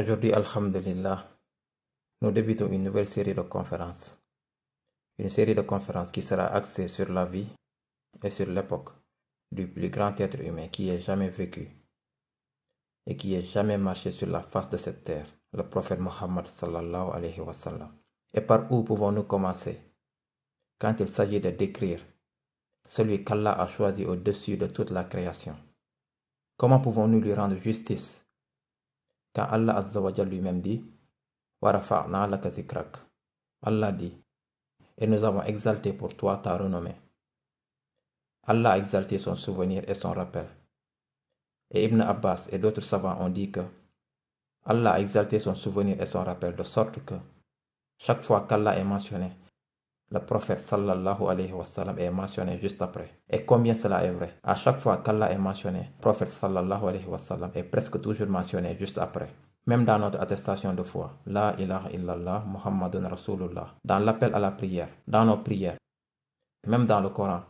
Aujourd'hui, Alhamdulillah, nous débutons une nouvelle série de conférences. Une série de conférences qui sera axée sur la vie et sur l'époque du plus grand être humain qui ait jamais vécu et qui ait jamais marché sur la face de cette terre, le prophète Muhammad sallallahu alayhi wa sallam. Et par où pouvons-nous commencer quand il s'agit de décrire celui qu'Allah a choisi au-dessus de toute la création Comment pouvons-nous lui rendre justice quand Allah Azza lui-même dit Allah dit Et nous avons exalté pour toi ta renommée. Allah a exalté son souvenir et son rappel. Et Ibn Abbas et d'autres savants ont dit que Allah a exalté son souvenir et son rappel de sorte que chaque fois qu'Allah est mentionné, le prophète sallallahu alayhi wa sallam est mentionné juste après. Et combien cela est vrai À chaque fois qu'Allah est mentionné, le prophète sallallahu alayhi wa sallam est presque toujours mentionné juste après. Même dans notre attestation de foi, La ilaha illallah Muhammadun Rasulullah, dans l'appel à la prière, dans nos prières, même dans le Coran,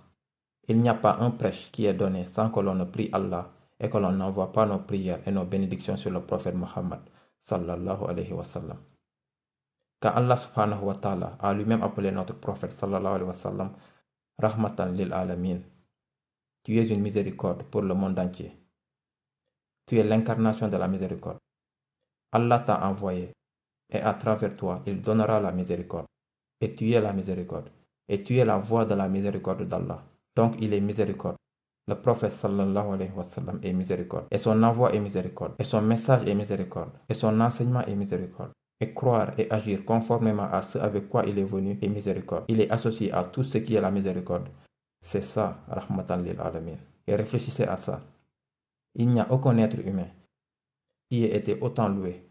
il n'y a pas un prêche qui est donné sans que l'on ne prie Allah et que l'on n'envoie pas nos prières et nos bénédictions sur le prophète Muhammad sallallahu alayhi wa sallam car Allah subhanahu wa ta'ala a ah, lui-même appelé notre prophète sallallahu alayhi wa sallam Rahmatan lil alamin. Tu es une miséricorde pour le monde entier. Tu es l'incarnation de la miséricorde. Allah t'a envoyé et à travers toi il donnera la miséricorde. Et tu es la miséricorde. Et tu es la voie de la miséricorde d'Allah. Donc il est miséricorde. Le prophète sallallahu alayhi wa sallam est miséricorde. Et son envoi est miséricorde. Et son message est miséricorde. Et son enseignement est miséricorde et croire et agir conformément à ce avec quoi il est venu et miséricorde. Il est associé à tout ce qui est la miséricorde. C'est ça, Rahmatan lil Alamin. Et réfléchissez à ça. Il n'y a aucun être humain qui ait été autant loué,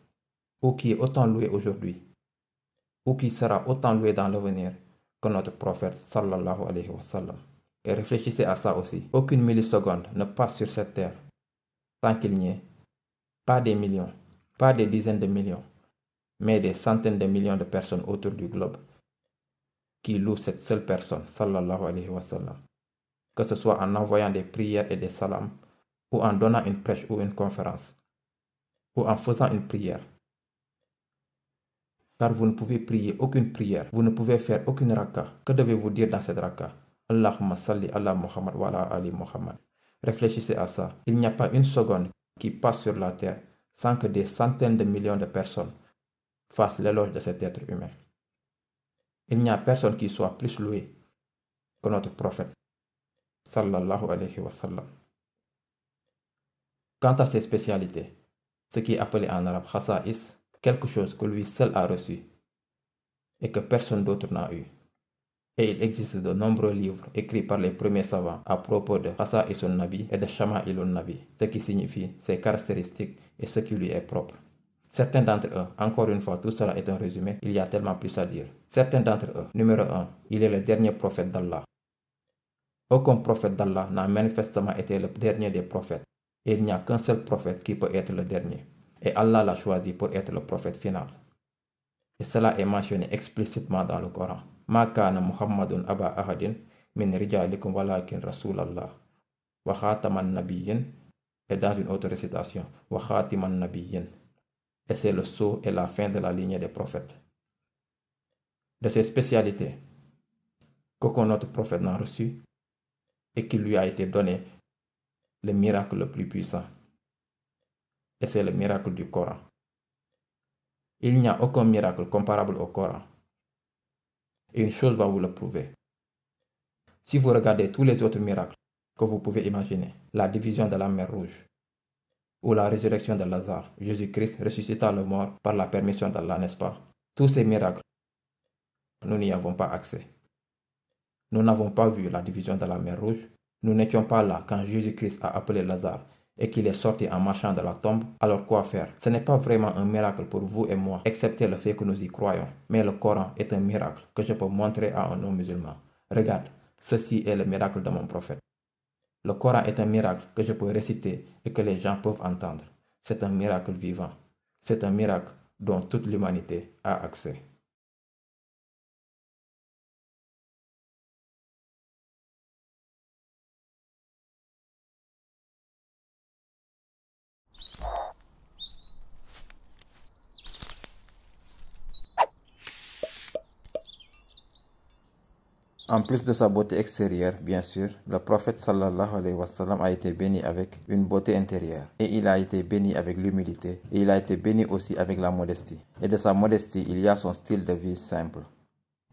ou qui est autant loué aujourd'hui, ou qui sera autant loué dans l'avenir que notre prophète sallallahu alayhi wa sallam. Et réfléchissez à ça aussi. Aucune milliseconde ne passe sur cette terre sans qu'il n'y ait pas des millions, pas des dizaines de millions, mais des centaines de millions de personnes autour du globe qui louent cette seule personne, sallallahu alayhi wa Que ce soit en envoyant des prières et des salams, ou en donnant une prêche ou une conférence, ou en faisant une prière. Car vous ne pouvez prier aucune prière, vous ne pouvez faire aucune raka. Que devez-vous dire dans cette raka Allahumma salli ala Muhammad wa ali Muhammad. Réfléchissez à ça. Il n'y a pas une seconde qui passe sur la terre sans que des centaines de millions de personnes fasse l'éloge de cet être humain. Il n'y a personne qui soit plus loué que notre prophète. Sallallahu alayhi wa sallam. Quant à ses spécialités, ce qui est appelé en arabe khasa'is, quelque chose que lui seul a reçu et que personne d'autre n'a eu. Et il existe de nombreux livres écrits par les premiers savants à propos de Khasa'is son nabi et de Shama'il un nabi ce qui signifie ses caractéristiques et ce qui lui est propre. Certains d'entre eux, encore une fois, tout cela est un résumé, il y a tellement plus à dire. Certains d'entre eux, numéro 1, il est le dernier prophète d'Allah. Aucun prophète d'Allah n'a manifestement été le dernier des prophètes. Il n'y a qu'un seul prophète qui peut être le dernier. Et Allah l'a choisi pour être le prophète final. Et cela est mentionné explicitement dans le Coran. Muhammadun Aba Ahadin min rijalikum walakin Rasulallah. Wa khataman Et dans une autre récitation. Wa khatiman nabiyin et c'est le saut et la fin de la lignée des prophètes. De ces spécialités qu'aucun autre prophète n'a reçu et qui lui a été donné le miracle le plus puissant. Et c'est le miracle du Coran. Il n'y a aucun miracle comparable au Coran. Et une chose va vous le prouver. Si vous regardez tous les autres miracles que vous pouvez imaginer, la division de la mer Rouge, ou la résurrection de Lazare. Jésus-Christ ressuscita le mort par la permission d'Allah, n'est-ce pas Tous ces miracles, nous n'y avons pas accès. Nous n'avons pas vu la division de la mer Rouge. Nous n'étions pas là quand Jésus-Christ a appelé Lazare et qu'il est sorti en marchant de la tombe, alors quoi faire Ce n'est pas vraiment un miracle pour vous et moi, excepté le fait que nous y croyons. Mais le Coran est un miracle que je peux montrer à un non-musulman. Regarde, ceci est le miracle de mon prophète. Le Coran est un miracle que je peux réciter et que les gens peuvent entendre. C'est un miracle vivant. C'est un miracle dont toute l'humanité a accès. En plus de sa beauté extérieure, bien sûr, le prophète sallallahu alayhi wa sallam a été béni avec une beauté intérieure. Et il a été béni avec l'humilité. Et il a été béni aussi avec la modestie. Et de sa modestie, il y a son style de vie simple.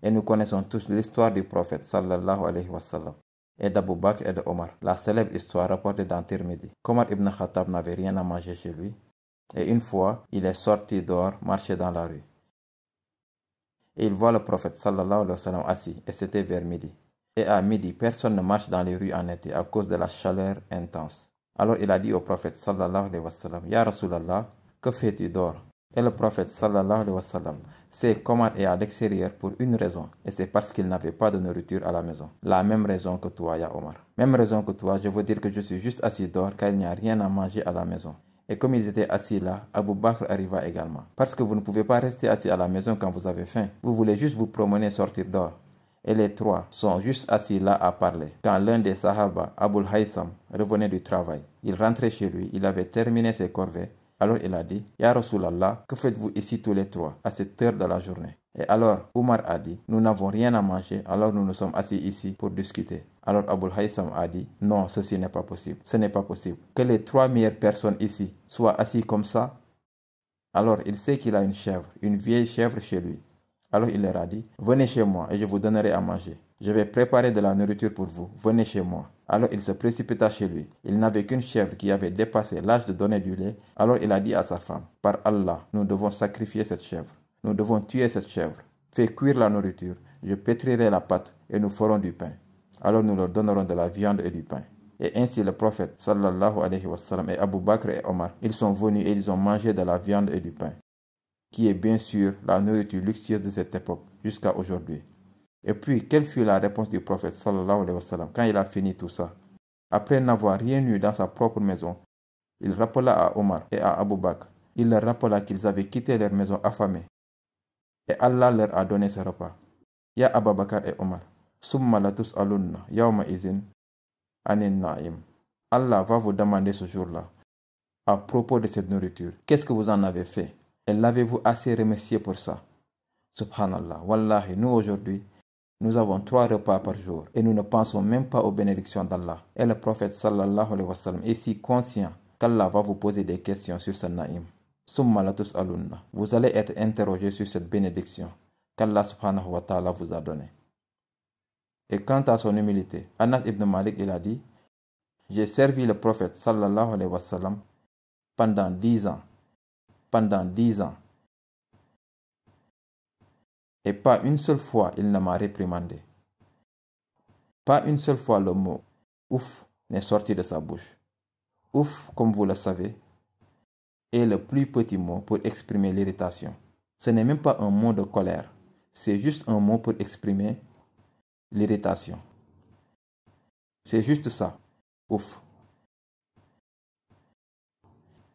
Et nous connaissons tous l'histoire du prophète sallallahu alayhi wa sallam et d'Abu Bakr et d'Omar. La célèbre histoire rapportée dans Tirmidhi. Omar ibn Khattab n'avait rien à manger chez lui. Et une fois, il est sorti dehors, marcher dans la rue. Et il voit le prophète sallallahu alayhi wa sallam assis, et c'était vers midi. Et à midi, personne ne marche dans les rues en été à cause de la chaleur intense. Alors il a dit au prophète sallallahu alayhi wa sallam, Ya Rasulallah, que fais-tu d'or Et le prophète sallallahu alayhi wa sallam sait qu'Omar est à l'extérieur pour une raison, et c'est parce qu'il n'avait pas de nourriture à la maison. La même raison que toi, Ya Omar. Même raison que toi, je veux dire que je suis juste assis d'or car il n'y a rien à manger à la maison. Et comme ils étaient assis là, Abou Bakr arriva également. Parce que vous ne pouvez pas rester assis à la maison quand vous avez faim. Vous voulez juste vous promener, sortir d'or. » Et les trois sont juste assis là à parler. Quand l'un des Sahaba, Aboul Haytham, revenait du travail, il rentrait chez lui, il avait terminé ses corvées. Alors il a dit, Ya Rasulallah, que faites-vous ici tous les trois à cette heure de la journée et alors Omar a dit, nous n'avons rien à manger, alors nous nous sommes assis ici pour discuter. Alors Abul Haïssam a dit, non, ceci n'est pas possible, ce n'est pas possible. Que les trois meilleures personnes ici soient assis comme ça. Alors il sait qu'il a une chèvre, une vieille chèvre chez lui. Alors il leur a dit, venez chez moi et je vous donnerai à manger. Je vais préparer de la nourriture pour vous, venez chez moi. Alors il se précipita chez lui. Il n'avait qu'une chèvre qui avait dépassé l'âge de donner du lait. Alors il a dit à sa femme, par Allah, nous devons sacrifier cette chèvre. Nous devons tuer cette chèvre, fais cuire la nourriture, je pétrirai la pâte et nous ferons du pain. Alors nous leur donnerons de la viande et du pain. Et ainsi le prophète sallallahu alayhi wa sallam et Abu Bakr et Omar, ils sont venus et ils ont mangé de la viande et du pain, qui est bien sûr la nourriture luxueuse de cette époque jusqu'à aujourd'hui. Et puis, quelle fut la réponse du prophète sallallahu alayhi wa sallam quand il a fini tout ça Après n'avoir rien eu dans sa propre maison, il rappela à Omar et à Abu Bakr. Il leur rappela qu'ils avaient quitté leur maison affamés et Allah leur a donné ce repas. Ya Ababakar et Omar, Summa alunna, izin, anin naim. Allah va vous demander ce jour-là, à propos de cette nourriture, qu'est-ce que vous en avez fait Et l'avez-vous assez remercié pour ça Subhanallah, wallahi, nous aujourd'hui, nous avons trois repas par jour et nous ne pensons même pas aux bénédictions d'Allah. Et le prophète sallallahu alayhi wa sallam est si conscient qu'Allah va vous poser des questions sur ce naïm. Vous allez être interrogé sur cette bénédiction qu'Allah subhanahu wa ta'ala vous a donnée. Et quant à son humilité, Anas ibn Malik il a dit J'ai servi le prophète alayhi pendant dix ans. Pendant dix ans. Et pas une seule fois il ne m'a réprimandé. Pas une seule fois le mot ouf n'est sorti de sa bouche. Ouf, comme vous le savez, est le plus petit mot pour exprimer l'irritation. Ce n'est même pas un mot de colère, c'est juste un mot pour exprimer l'irritation. C'est juste ça. Ouf.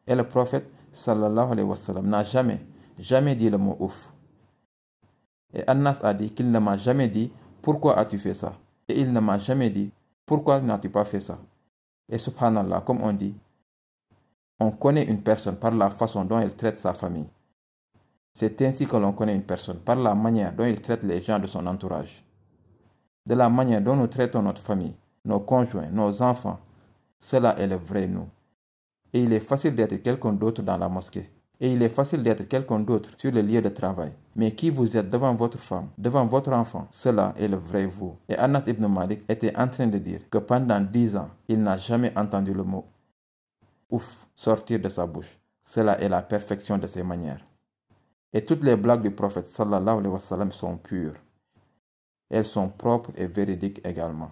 Et le prophète sallallahu alayhi wa sallam n'a jamais, jamais dit le mot ouf. Et Anas a dit qu'il ne m'a jamais dit pourquoi as-tu fait ça. Et il ne m'a jamais dit pourquoi n'as-tu pas fait ça. Et subhanallah, comme on dit, on connaît une personne par la façon dont elle traite sa famille. C'est ainsi que l'on connaît une personne, par la manière dont il traite les gens de son entourage. De la manière dont nous traitons notre famille, nos conjoints, nos enfants, cela est le vrai nous. Et il est facile d'être quelqu'un d'autre dans la mosquée. Et il est facile d'être quelqu'un d'autre sur le lieu de travail. Mais qui vous êtes devant votre femme, devant votre enfant, cela est le vrai vous. Et Anas ibn Malik était en train de dire que pendant dix ans, il n'a jamais entendu le mot ouf sortir de sa bouche. Cela est la perfection de ses manières. Et toutes les blagues du prophète sallallahu alayhi wa sallam sont pures. Elles sont propres et véridiques également.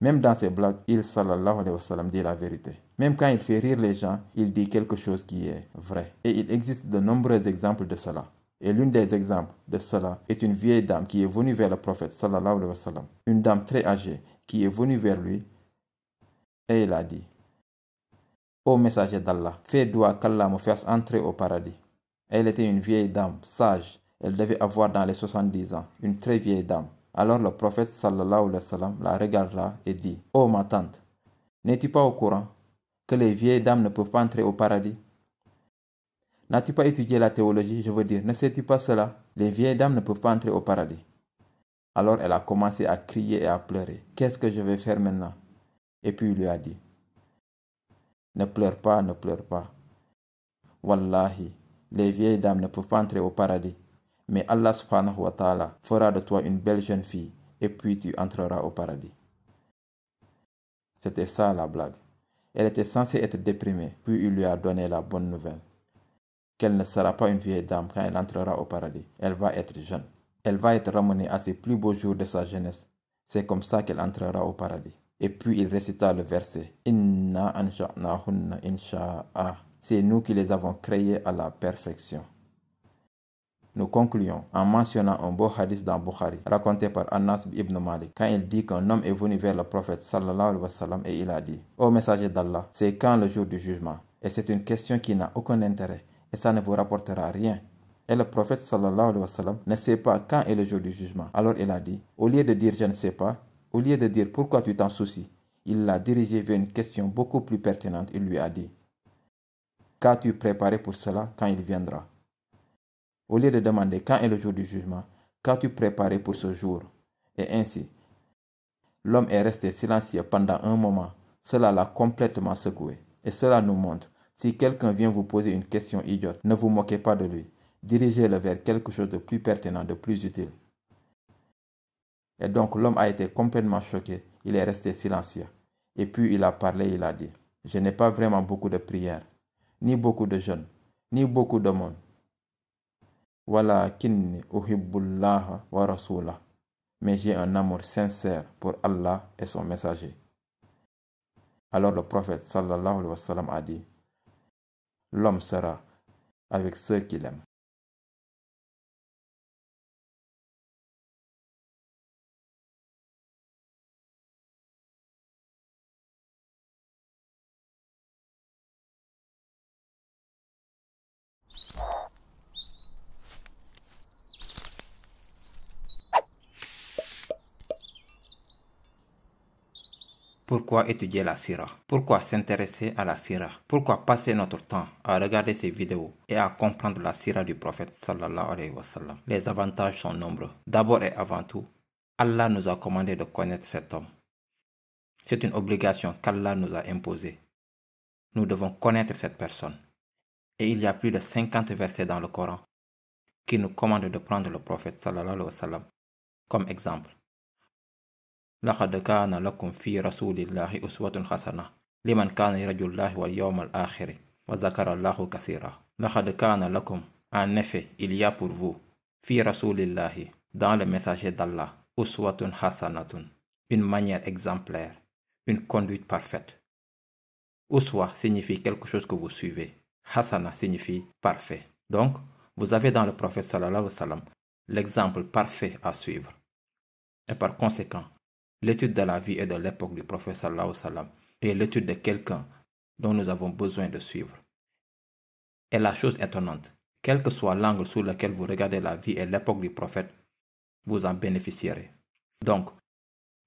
Même dans ses blagues, il sallallahu alayhi wa dit la vérité. Même quand il fait rire les gens, il dit quelque chose qui est vrai. Et il existe de nombreux exemples de cela. Et l'un des exemples de cela est une vieille dame qui est venue vers le prophète sallallahu alayhi wa sallam. Une dame très âgée qui est venue vers lui et il a dit Ô messager d'Allah, fais-toi qu'Allah me fasse entrer au paradis. Elle était une vieille dame, sage. Elle devait avoir dans les 70 ans, une très vieille dame. Alors le prophète sallallahu alayhi wa sallam la regarda et dit Ô ma tante, n'es-tu pas au courant que les vieilles dames ne peuvent pas entrer au paradis N'as-tu pas étudié la théologie Je veux dire, ne sais-tu pas cela Les vieilles dames ne peuvent pas entrer au paradis. Alors elle a commencé à crier et à pleurer Qu'est-ce que je vais faire maintenant Et puis il lui a dit ne pleure pas, ne pleure pas. Wallahi, les vieilles dames ne peuvent pas entrer au paradis. Mais Allah subhanahu wa ta'ala fera de toi une belle jeune fille et puis tu entreras au paradis. C'était ça la blague. Elle était censée être déprimée, puis il lui a donné la bonne nouvelle. Qu'elle ne sera pas une vieille dame quand elle entrera au paradis. Elle va être jeune. Elle va être ramenée à ses plus beaux jours de sa jeunesse. C'est comme ça qu'elle entrera au paradis. Et puis il récita le verset. Inna ansha'nahunna insha'a. C'est nous qui les avons créés à la perfection. Nous concluons en mentionnant un beau hadith dans Bukhari, raconté par Anas ibn Malik, quand il dit qu'un homme est venu vers le prophète sallallahu alayhi wa sallam et il a dit Ô messager d'Allah, c'est quand le jour du jugement Et c'est une question qui n'a aucun intérêt et ça ne vous rapportera rien. Et le prophète sallallahu alayhi wa sallam ne sait pas quand est le jour du jugement. Alors il a dit Au lieu de dire je ne sais pas, au lieu de dire pourquoi tu t'en soucies, il l'a dirigé vers une question beaucoup plus pertinente et lui a dit Qu'as-tu préparé pour cela quand il viendra Au lieu de demander quand est le jour du jugement, qu'as-tu préparé pour ce jour Et ainsi, l'homme est resté silencieux pendant un moment. Cela l'a complètement secoué. Et cela nous montre si quelqu'un vient vous poser une question idiote, ne vous moquez pas de lui. Dirigez-le vers quelque chose de plus pertinent, de plus utile. Et donc l'homme a été complètement choqué. Il est resté silencieux. Et puis il a parlé, il a dit, je n'ai pas vraiment beaucoup de prières, ni beaucoup de jeûnes, ni beaucoup de monde. kinni wa rasulah. Mais j'ai un amour sincère pour Allah et son messager. Alors le prophète sallallahu alayhi wa sallam a dit, l'homme sera avec ceux qu'il aime. Pourquoi étudier la Sira Pourquoi s'intéresser à la Sira Pourquoi passer notre temps à regarder ces vidéos et à comprendre la Sira du prophète sallallahu alayhi wa Les avantages sont nombreux. D'abord et avant tout, Allah nous a commandé de connaître cet homme. C'est une obligation qu'Allah nous a imposée. Nous devons connaître cette personne. Et il y a plus de 50 versets dans le Coran qui nous commandent de prendre le prophète sallallahu comme exemple. لقد كان لكم في رسول الله أسوة حسنة لمن كان يرجو الله واليوم الآخر وذكر الله كثيرا لقد كان لكم En effet, il y a pour vous, fi Rasulillahi, dans le messager d'Allah, uswatun hasanatun, une manière exemplaire, une conduite parfaite. Uswa signifie quelque chose que vous suivez. Hasana signifie parfait. Donc, vous avez dans le prophète sallallahu alayhi wa l'exemple parfait à suivre. Et par conséquent, L'étude de la vie et de l'époque du prophète sallallahu sallam est l'étude de quelqu'un dont nous avons besoin de suivre. Et la chose étonnante, quel que soit l'angle sous lequel vous regardez la vie et l'époque du prophète, vous en bénéficierez. Donc,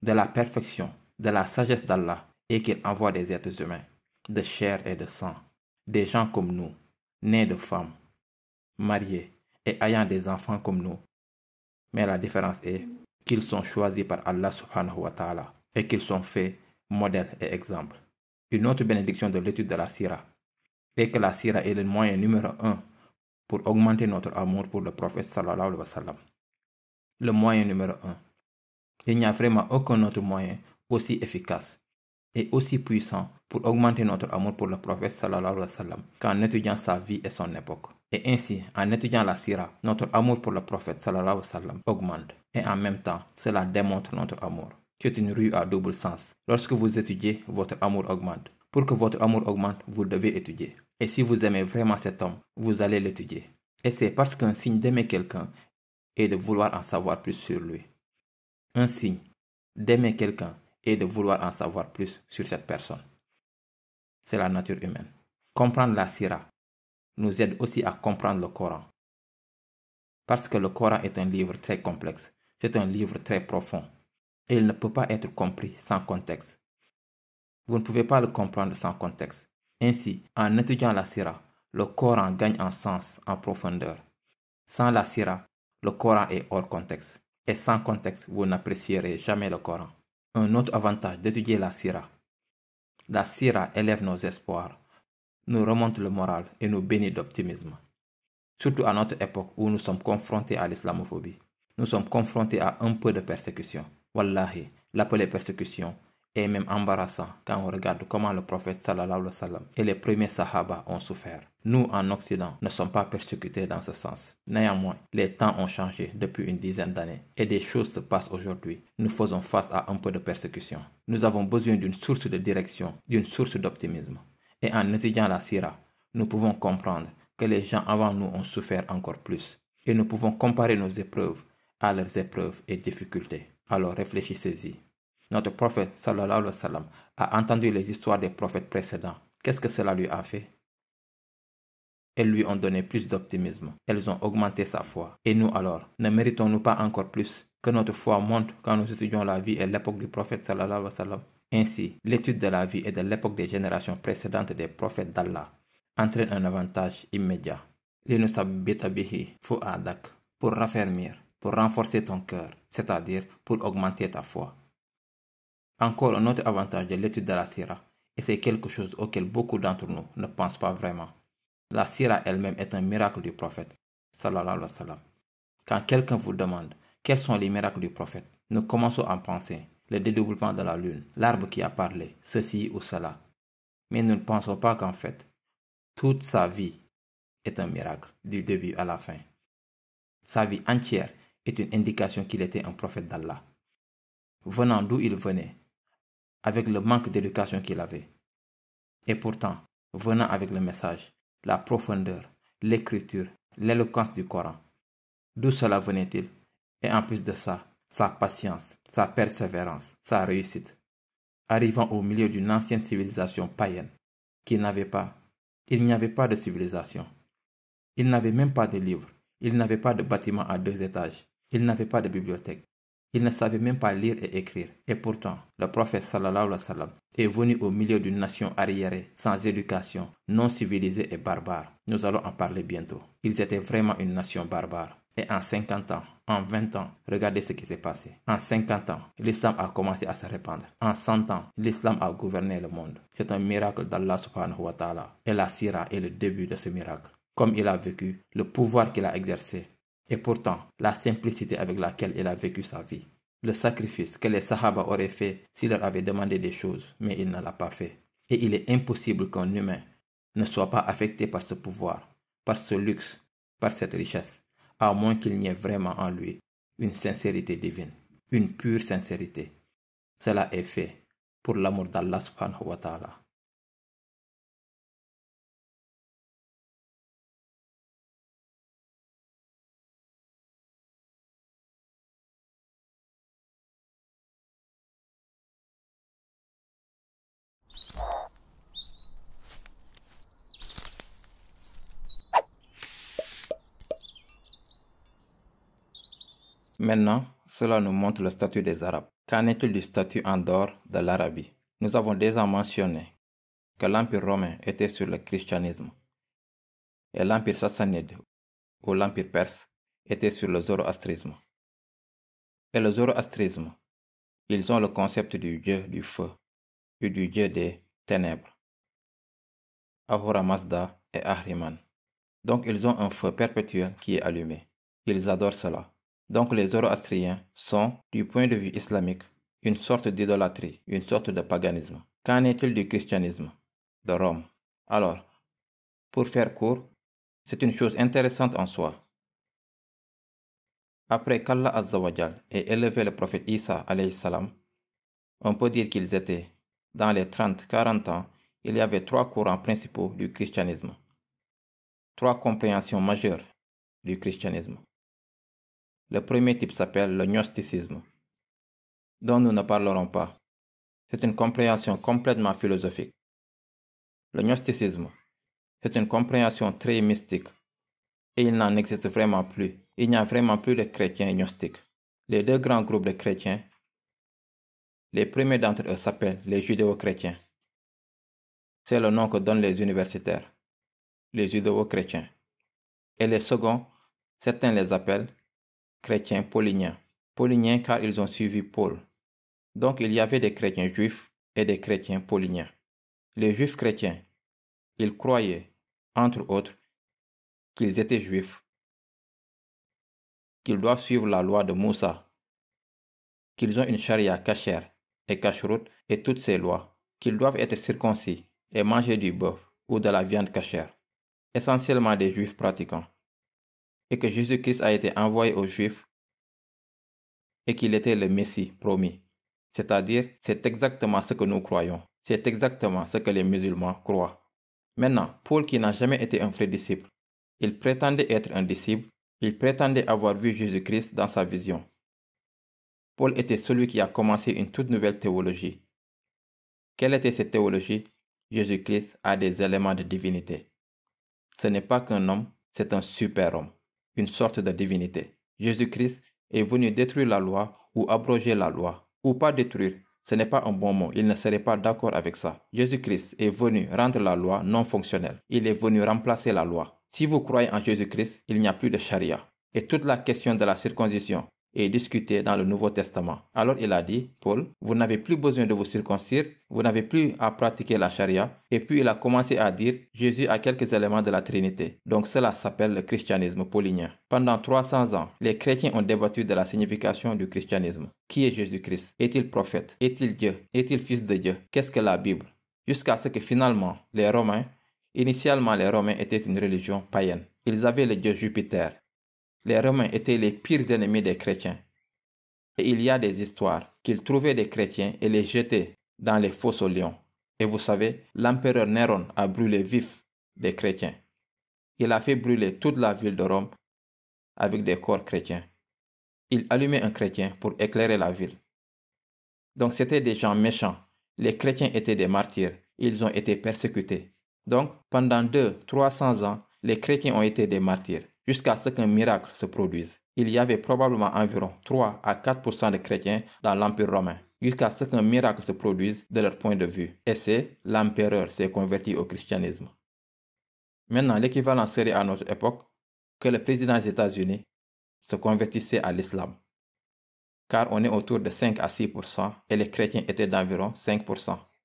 de la perfection, de la sagesse d'Allah et qu'il envoie des êtres humains, de chair et de sang, des gens comme nous, nés de femmes, mariés et ayant des enfants comme nous. Mais la différence est qu'ils sont choisis par Allah subhanahu wa ta'ala et qu'ils sont faits modèle et exemple. Une autre bénédiction de l'étude de la sira est que la sira est le moyen numéro un pour augmenter notre amour pour le prophète sallallahu alayhi wa sallam. Le moyen numéro un. Il n'y a vraiment aucun autre moyen aussi efficace et aussi puissant pour augmenter notre amour pour le prophète sallallahu alayhi wa sallam qu'en étudiant sa vie et son époque. Et ainsi, en étudiant la sira, notre amour pour le prophète sallallahu sallam augmente. Et en même temps, cela démontre notre amour. C'est une rue à double sens. Lorsque vous étudiez, votre amour augmente. Pour que votre amour augmente, vous devez étudier. Et si vous aimez vraiment cet homme, vous allez l'étudier. Et c'est parce qu'un signe d'aimer quelqu'un est de vouloir en savoir plus sur lui. Un signe d'aimer quelqu'un est de vouloir en savoir plus sur cette personne. C'est la nature humaine. Comprendre la sira nous aide aussi à comprendre le Coran. Parce que le Coran est un livre très complexe, c'est un livre très profond, et il ne peut pas être compris sans contexte. Vous ne pouvez pas le comprendre sans contexte. Ainsi, en étudiant la Sira, le Coran gagne en sens, en profondeur. Sans la Sira, le Coran est hors contexte. Et sans contexte, vous n'apprécierez jamais le Coran. Un autre avantage d'étudier la Sira. La Sira élève nos espoirs, nous remonte le moral et nous bénit d'optimisme. Surtout à notre époque où nous sommes confrontés à l'islamophobie. Nous sommes confrontés à un peu de persécution. Wallahi, l'appeler persécution est même embarrassant quand on regarde comment le prophète sallallahu alayhi wa sallam et les premiers sahaba ont souffert. Nous, en Occident, ne sommes pas persécutés dans ce sens. Néanmoins, les temps ont changé depuis une dizaine d'années et des choses se passent aujourd'hui. Nous faisons face à un peu de persécution. Nous avons besoin d'une source de direction, d'une source d'optimisme. Et en étudiant la Sira, nous pouvons comprendre que les gens avant nous ont souffert encore plus. Et nous pouvons comparer nos épreuves à leurs épreuves et difficultés. Alors réfléchissez-y. Notre prophète sallallahu alayhi a entendu les histoires des prophètes précédents. Qu'est-ce que cela lui a fait Elles lui ont donné plus d'optimisme. Elles ont augmenté sa foi. Et nous alors, ne méritons-nous pas encore plus que notre foi monte quand nous étudions la vie et l'époque du prophète sallallahu alayhi sallam ainsi, l'étude de la vie et de l'époque des générations précédentes des prophètes d'Allah entraîne un avantage immédiat. Pour raffermir, pour renforcer ton cœur, c'est-à-dire pour augmenter ta foi. Encore un autre avantage de l'étude de la sirah, et c'est quelque chose auquel beaucoup d'entre nous ne pensent pas vraiment. La sirah elle-même est un miracle du prophète. Sallallahu alayhi Quand quelqu'un vous demande quels sont les miracles du prophète, nous commençons à penser le dédoublement de la lune, l'arbre qui a parlé, ceci ou cela. Mais nous ne pensons pas qu'en fait, toute sa vie est un miracle, du début à la fin. Sa vie entière est une indication qu'il était un prophète d'Allah. Venant d'où il venait, avec le manque d'éducation qu'il avait. Et pourtant, venant avec le message, la profondeur, l'écriture, l'éloquence du Coran. D'où cela venait-il Et en plus de ça, sa patience, sa persévérance, sa réussite, arrivant au milieu d'une ancienne civilisation païenne, qui n'avait pas, il n'y avait pas de civilisation. Il n'avait même pas de livres, il n'avait pas de bâtiments à deux étages, il n'avait pas de bibliothèque, il ne savait même pas lire et écrire. Et pourtant, le prophète sallallahu alayhi wa sallam est venu au milieu d'une nation arriérée, sans éducation, non civilisée et barbare. Nous allons en parler bientôt. Ils étaient vraiment une nation barbare. Et en 50 ans, en 20 ans, regardez ce qui s'est passé. En 50 ans, l'islam a commencé à se répandre. En 100 ans, l'islam a gouverné le monde. C'est un miracle d'Allah subhanahu wa ta'ala. Et la sira est le début de ce miracle. Comme il a vécu, le pouvoir qu'il a exercé. Et pourtant, la simplicité avec laquelle il a vécu sa vie. Le sacrifice que les Sahaba auraient fait s'il leur avait demandé des choses, mais il ne l'a pas fait. Et il est impossible qu'un humain ne soit pas affecté par ce pouvoir, par ce luxe, par cette richesse à moins qu'il n'y ait vraiment en lui une sincérité divine, une pure sincérité. Cela est fait pour l'amour d'Allah subhanahu wa ta'ala. Maintenant, cela nous montre le statut des Arabes. Qu'en est-il du statut en dehors de l'Arabie Nous avons déjà mentionné que l'Empire romain était sur le christianisme et l'Empire sassanide ou l'Empire perse était sur le zoroastrisme. Et le zoroastrisme, ils ont le concept du dieu du feu et du dieu des ténèbres, Ahura Mazda et Ahriman. Donc ils ont un feu perpétuel qui est allumé. Ils adorent cela. Donc les zoroastriens sont, du point de vue islamique, une sorte d'idolâtrie, une sorte de paganisme. Qu'en est-il du christianisme de Rome Alors, pour faire court, c'est une chose intéressante en soi. Après qu'Allah Azzawajal ait élevé le prophète Isa salam, on peut dire qu'ils étaient, dans les 30-40 ans, il y avait trois courants principaux du christianisme, trois compréhensions majeures du christianisme. Le premier type s'appelle le gnosticisme, dont nous ne parlerons pas. C'est une compréhension complètement philosophique. Le gnosticisme, c'est une compréhension très mystique, et il n'en existe vraiment plus. Il n'y a vraiment plus de chrétiens gnostiques. Les deux grands groupes de chrétiens, les premiers d'entre eux s'appellent les judéo-chrétiens. C'est le nom que donnent les universitaires, les judéo-chrétiens. Et les seconds, certains les appellent chrétiens pauliniens. Pauliniens car ils ont suivi Paul. Donc il y avait des chrétiens juifs et des chrétiens pauliniens. Les juifs chrétiens, ils croyaient, entre autres, qu'ils étaient juifs, qu'ils doivent suivre la loi de Moussa, qu'ils ont une charia cachère et cacheroute et toutes ces lois, qu'ils doivent être circoncis et manger du bœuf ou de la viande cachère, essentiellement des juifs pratiquants et que Jésus-Christ a été envoyé aux Juifs et qu'il était le Messie promis. C'est-à-dire, c'est exactement ce que nous croyons. C'est exactement ce que les musulmans croient. Maintenant, Paul qui n'a jamais été un vrai disciple, il prétendait être un disciple, il prétendait avoir vu Jésus-Christ dans sa vision. Paul était celui qui a commencé une toute nouvelle théologie. Quelle était cette théologie Jésus-Christ a des éléments de divinité. Ce n'est pas qu'un homme, c'est un super-homme une sorte de divinité. Jésus-Christ est venu détruire la loi ou abroger la loi, ou pas détruire. Ce n'est pas un bon mot, il ne serait pas d'accord avec ça. Jésus-Christ est venu rendre la loi non fonctionnelle. Il est venu remplacer la loi. Si vous croyez en Jésus-Christ, il n'y a plus de charia. Et toute la question de la circoncision, et discuté dans le Nouveau Testament. Alors il a dit, Paul, vous n'avez plus besoin de vous circoncire, vous n'avez plus à pratiquer la charia. Et puis il a commencé à dire, Jésus a quelques éléments de la Trinité. Donc cela s'appelle le christianisme paulinien. Pendant 300 ans, les chrétiens ont débattu de la signification du christianisme. Qui est Jésus-Christ Est-il prophète Est-il Dieu Est-il fils de Dieu Qu'est-ce que la Bible Jusqu'à ce que finalement, les Romains, initialement les Romains étaient une religion païenne. Ils avaient le dieu Jupiter, les Romains étaient les pires ennemis des chrétiens. Et il y a des histoires qu'ils trouvaient des chrétiens et les jetaient dans les fosses aux lions. Et vous savez, l'empereur Néron a brûlé vif des chrétiens. Il a fait brûler toute la ville de Rome avec des corps chrétiens. Il allumait un chrétien pour éclairer la ville. Donc c'était des gens méchants. Les chrétiens étaient des martyrs. Ils ont été persécutés. Donc pendant deux, trois cents ans, les chrétiens ont été des martyrs jusqu'à ce qu'un miracle se produise. Il y avait probablement environ 3 à 4 de chrétiens dans l'Empire romain, jusqu'à ce qu'un miracle se produise de leur point de vue. Et c'est l'empereur s'est converti au christianisme. Maintenant, l'équivalent serait à notre époque que le président des États-Unis se convertissait à l'islam. Car on est autour de 5 à 6 et les chrétiens étaient d'environ 5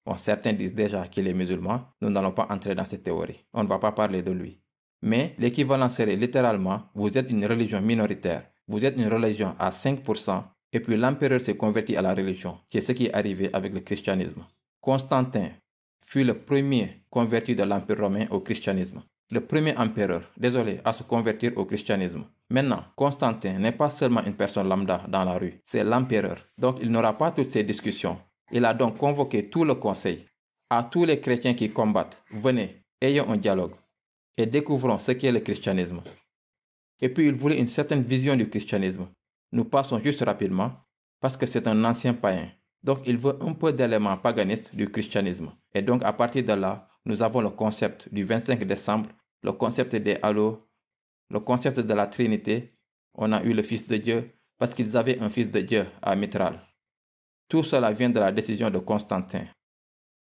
Bon, certains disent déjà qu'il est musulman, nous n'allons pas entrer dans cette théorie. On ne va pas parler de lui. Mais l'équivalent serait littéralement vous êtes une religion minoritaire, vous êtes une religion à 5%, et puis l'empereur s'est converti à la religion. C'est ce qui est arrivé avec le christianisme. Constantin fut le premier converti de l'empire romain au christianisme. Le premier empereur, désolé, à se convertir au christianisme. Maintenant, Constantin n'est pas seulement une personne lambda dans la rue, c'est l'empereur. Donc il n'aura pas toutes ces discussions. Il a donc convoqué tout le conseil. À tous les chrétiens qui combattent, venez, ayons un dialogue et découvrons ce qu'est le christianisme. Et puis il voulait une certaine vision du christianisme. Nous passons juste rapidement parce que c'est un ancien païen. Donc il veut un peu d'éléments paganistes du christianisme. Et donc à partir de là, nous avons le concept du 25 décembre, le concept des halos, le concept de la Trinité. On a eu le Fils de Dieu parce qu'ils avaient un Fils de Dieu à Mitral. Tout cela vient de la décision de Constantin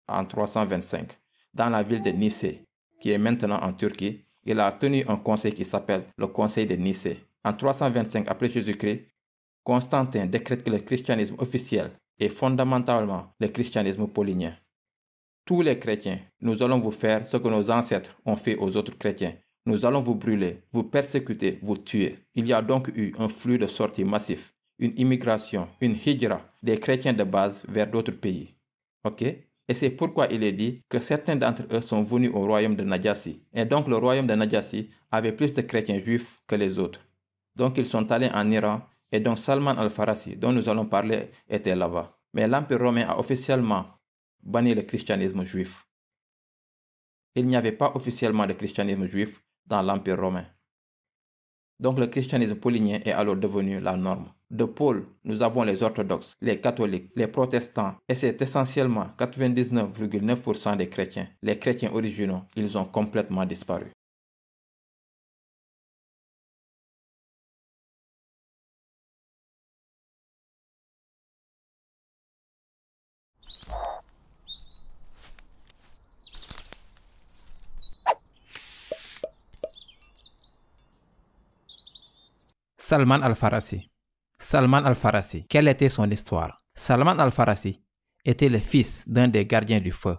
en 325 dans la ville de Nicée qui est maintenant en Turquie, il a tenu un conseil qui s'appelle le Conseil de Nicée. En 325 après Jésus-Christ, Constantin décrète que le christianisme officiel est fondamentalement le christianisme polynien Tous les chrétiens, nous allons vous faire ce que nos ancêtres ont fait aux autres chrétiens. Nous allons vous brûler, vous persécuter, vous tuer. Il y a donc eu un flux de sortie massif, une immigration, une hijra des chrétiens de base vers d'autres pays. Ok et c'est pourquoi il est dit que certains d'entre eux sont venus au royaume de Najasi. Et donc le royaume de Najasi avait plus de chrétiens juifs que les autres. Donc ils sont allés en Iran et donc Salman al-Farasi, dont nous allons parler, était là-bas. Mais l'Empire romain a officiellement banni le christianisme juif. Il n'y avait pas officiellement de christianisme juif dans l'Empire romain. Donc le christianisme polynien est alors devenu la norme de pôle, nous avons les orthodoxes, les catholiques, les protestants, et c'est essentiellement 99,9% des chrétiens. Les chrétiens originaux, ils ont complètement disparu. Salman Al-Farasi Salman al-Farasi. Quelle était son histoire Salman al-Farasi était le fils d'un des gardiens du feu.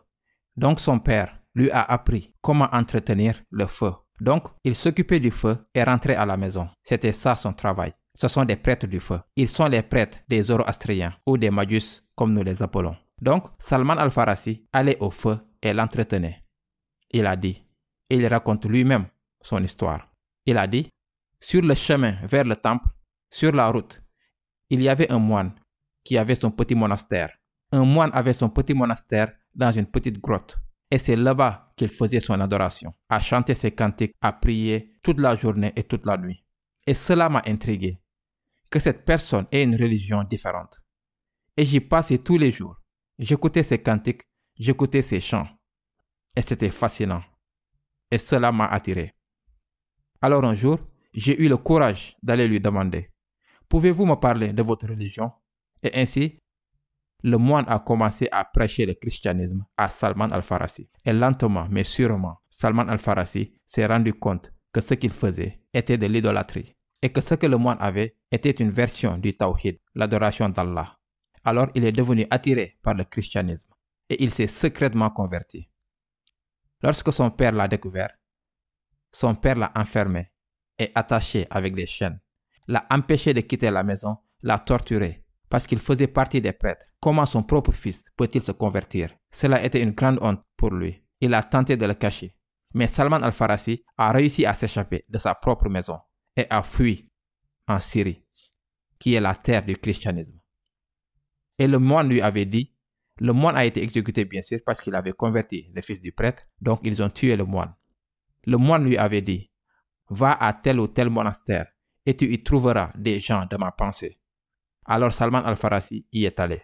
Donc son père lui a appris comment entretenir le feu. Donc il s'occupait du feu et rentrait à la maison. C'était ça son travail. Ce sont des prêtres du feu. Ils sont les prêtres des Zoroastriens ou des Magus comme nous les appelons. Donc Salman al-Farasi allait au feu et l'entretenait. Il a dit, il raconte lui-même son histoire. Il a dit, sur le chemin vers le temple, sur la route, il y avait un moine qui avait son petit monastère. Un moine avait son petit monastère dans une petite grotte. Et c'est là-bas qu'il faisait son adoration, à chanter ses cantiques, à prier toute la journée et toute la nuit. Et cela m'a intrigué, que cette personne ait une religion différente. Et j'y passais tous les jours. J'écoutais ses cantiques, j'écoutais ses chants. Et c'était fascinant. Et cela m'a attiré. Alors un jour, j'ai eu le courage d'aller lui demander Pouvez-vous me parler de votre religion Et ainsi, le moine a commencé à prêcher le christianisme à Salman al-Farasi. Et lentement, mais sûrement, Salman al-Farasi s'est rendu compte que ce qu'il faisait était de l'idolâtrie et que ce que le moine avait était une version du tawhid, l'adoration d'Allah. Alors il est devenu attiré par le christianisme et il s'est secrètement converti. Lorsque son père l'a découvert, son père l'a enfermé et attaché avec des chaînes l'a empêché de quitter la maison, l'a torturé, parce qu'il faisait partie des prêtres. Comment son propre fils peut-il se convertir Cela était une grande honte pour lui. Il a tenté de le cacher. Mais Salman al-Farasi a réussi à s'échapper de sa propre maison et a fui en Syrie, qui est la terre du christianisme. Et le moine lui avait dit, le moine a été exécuté bien sûr parce qu'il avait converti le fils du prêtre, donc ils ont tué le moine. Le moine lui avait dit, va à tel ou tel monastère et tu y trouveras des gens de ma pensée. Alors Salman al-Farasi y est allé.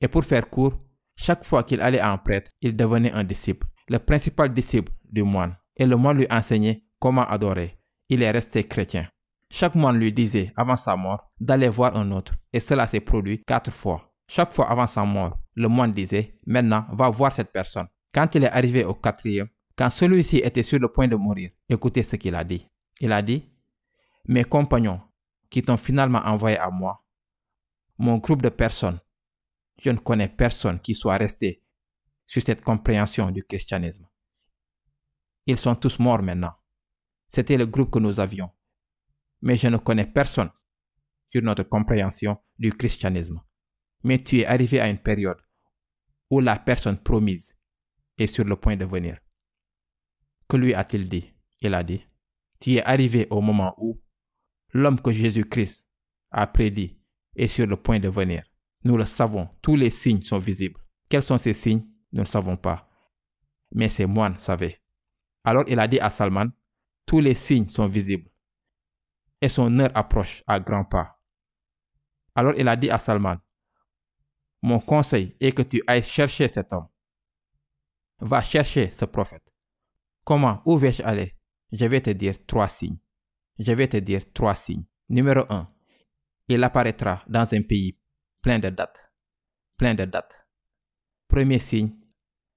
Et pour faire court, chaque fois qu'il allait en prêtre, il devenait un disciple, le principal disciple du moine. Et le moine lui enseignait comment adorer. Il est resté chrétien. Chaque moine lui disait, avant sa mort, d'aller voir un autre. Et cela s'est produit quatre fois. Chaque fois avant sa mort, le moine disait, maintenant, va voir cette personne. Quand il est arrivé au quatrième, quand celui-ci était sur le point de mourir, écoutez ce qu'il a dit. Il a dit, mes compagnons qui t'ont finalement envoyé à moi, mon groupe de personnes, je ne connais personne qui soit resté sur cette compréhension du christianisme. Ils sont tous morts maintenant. C'était le groupe que nous avions. Mais je ne connais personne sur notre compréhension du christianisme. Mais tu es arrivé à une période où la personne promise est sur le point de venir. Que lui a-t-il dit Il a dit, tu es arrivé au moment où l'homme que Jésus-Christ a prédit est sur le point de venir. Nous le savons, tous les signes sont visibles. Quels sont ces signes Nous ne savons pas. Mais ces moines savaient. Alors il a dit à Salman, tous les signes sont visibles. Et son heure approche à grands pas. Alors il a dit à Salman, mon conseil est que tu ailles chercher cet homme. Va chercher ce prophète. Comment Où vais-je aller Je vais te dire trois signes. Je vais te dire trois signes. Numéro 1. Il apparaîtra dans un pays plein de dates. Plein de dates. Premier signe.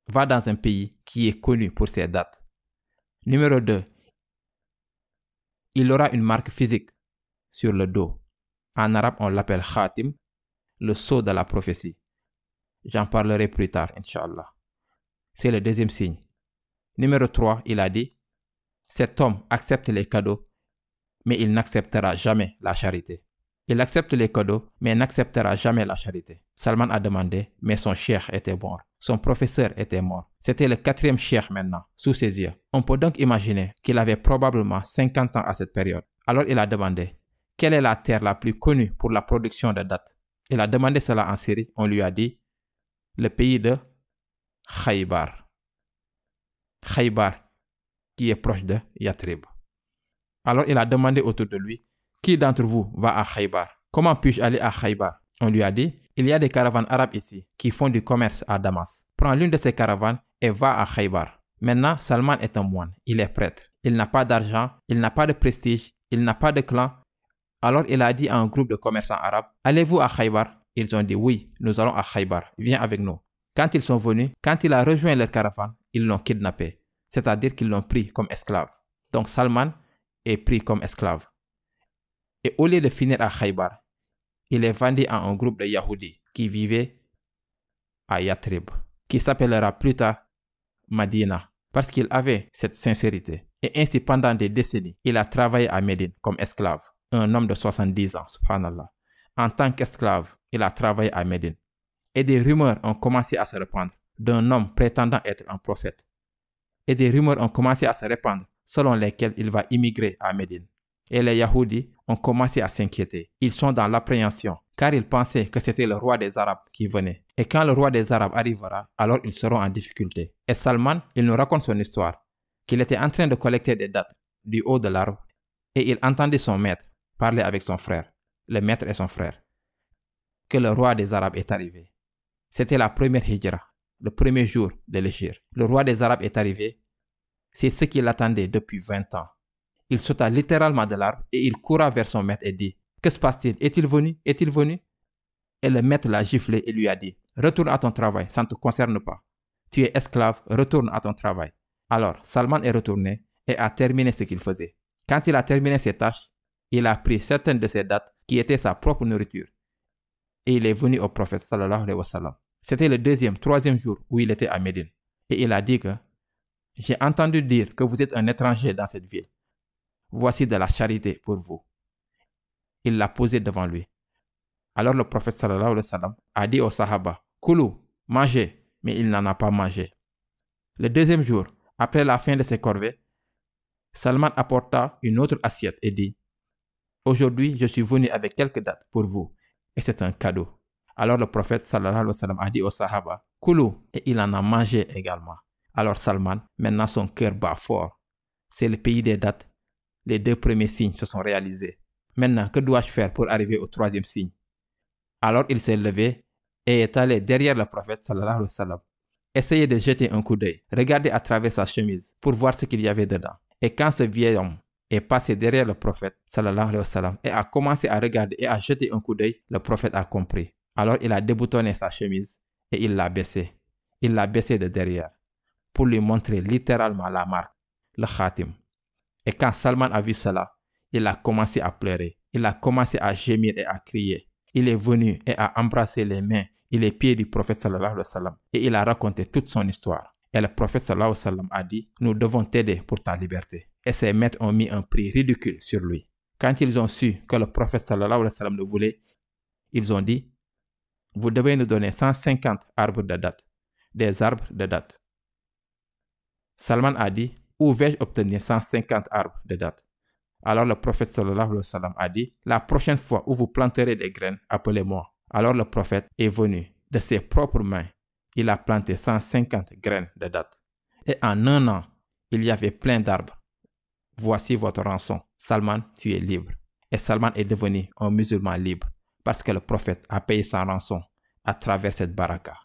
Va dans un pays qui est connu pour ses dates. Numéro 2. Il aura une marque physique sur le dos. En arabe, on l'appelle khatim, le sceau de la prophétie. J'en parlerai plus tard, inshallah. C'est le deuxième signe. Numéro 3, il a dit, cet homme accepte les cadeaux mais il n'acceptera jamais la charité. Il accepte les cadeaux, mais n'acceptera jamais la charité. Salman a demandé, mais son cheikh était mort. Son professeur était mort. C'était le quatrième cheikh maintenant, sous ses yeux. On peut donc imaginer qu'il avait probablement 50 ans à cette période. Alors il a demandé, quelle est la terre la plus connue pour la production de dattes Il a demandé cela en Syrie. On lui a dit, le pays de Khaybar. Khaybar, qui est proche de Yatrib. Alors il a demandé autour de lui, Qui d'entre vous va à Khaybar Comment puis-je aller à Khaybar On lui a dit, Il y a des caravanes arabes ici qui font du commerce à Damas. Prends l'une de ces caravanes et va à Khaybar. Maintenant, Salman est un moine, il est prêtre. Il n'a pas d'argent, il n'a pas de prestige, il n'a pas de clan. Alors il a dit à un groupe de commerçants arabes, Allez-vous à Khaybar Ils ont dit, Oui, nous allons à Khaybar, viens avec nous. Quand ils sont venus, quand il a rejoint leur caravane, ils l'ont kidnappé, c'est-à-dire qu'ils l'ont pris comme esclave. Donc Salman est pris comme esclave. Et au lieu de finir à Khaybar, il est vendu à un groupe de Yahoudis qui vivaient à Yathrib qui s'appellera plus tard Madina, parce qu'il avait cette sincérité. Et ainsi, pendant des décennies, il a travaillé à Médine comme esclave, un homme de 70 ans, subhanallah. En tant qu'esclave, il a travaillé à Médine. Et des rumeurs ont commencé à se répandre d'un homme prétendant être un prophète. Et des rumeurs ont commencé à se répandre selon lesquels il va immigrer à Médine. Et les Yahoudis ont commencé à s'inquiéter. Ils sont dans l'appréhension, car ils pensaient que c'était le roi des Arabes qui venait. Et quand le roi des Arabes arrivera, alors ils seront en difficulté. Et Salman, il nous raconte son histoire, qu'il était en train de collecter des dates du haut de l'arbre, et il entendit son maître parler avec son frère, le maître et son frère, que le roi des Arabes est arrivé. C'était la première hijra, le premier jour de l'Échir. Le roi des Arabes est arrivé c'est ce qu'il attendait depuis 20 ans. Il sauta littéralement de l'arbre et il coura vers son maître et dit Que se passe-t-il Est-il venu Est-il venu Et le maître l'a giflé et lui a dit Retourne à ton travail, ça ne te concerne pas. Tu es esclave, retourne à ton travail. Alors Salman est retourné et a terminé ce qu'il faisait. Quand il a terminé ses tâches, il a pris certaines de ses dates qui étaient sa propre nourriture. Et il est venu au prophète C'était le deuxième, troisième jour où il était à Médine. Et il a dit que j'ai entendu dire que vous êtes un étranger dans cette ville. Voici de la charité pour vous. Il l'a posé devant lui. Alors le prophète sallallahu alayhi wa sallam a dit au Sahaba Koulou, mangez, mais il n'en a pas mangé. Le deuxième jour, après la fin de ses corvées, Salman apporta une autre assiette et dit Aujourd'hui, je suis venu avec quelques dates pour vous, et c'est un cadeau. Alors le prophète sallallahu alayhi wa sallam a dit au Sahaba Koulou, et il en a mangé également. Alors Salman, maintenant son cœur bat fort. C'est le pays des dates. Les deux premiers signes se sont réalisés. Maintenant, que dois-je faire pour arriver au troisième signe Alors il s'est levé et est allé derrière le prophète sallallahu Essayez de jeter un coup d'œil, regardez à travers sa chemise pour voir ce qu'il y avait dedans. Et quand ce vieil homme est passé derrière le prophète sallallahu et a commencé à regarder et à jeter un coup d'œil, le prophète a compris. Alors il a déboutonné sa chemise et il l'a baissé. Il l'a baissé de derrière pour lui montrer littéralement la marque, le khatim. Et quand Salman a vu cela, il a commencé à pleurer, il a commencé à gémir et à crier. Il est venu et a embrassé les mains et les pieds du prophète sallallahu sallam et il a raconté toute son histoire. Et le prophète sallallahu alayhi sallam a dit, nous devons t'aider pour ta liberté. Et ses maîtres ont mis un prix ridicule sur lui. Quand ils ont su que le prophète sallallahu alayhi wa sallam le voulait, ils ont dit, vous devez nous donner 150 arbres de date, des arbres de date. Salman a dit Où vais-je obtenir 150 arbres de date Alors le prophète sallallahu alayhi wa a dit La prochaine fois où vous planterez des graines, appelez-moi. Alors le prophète est venu de ses propres mains. Il a planté 150 graines de date. Et en un an, il y avait plein d'arbres. Voici votre rançon. Salman, tu es libre. Et Salman est devenu un musulman libre parce que le prophète a payé sa rançon à travers cette baraka.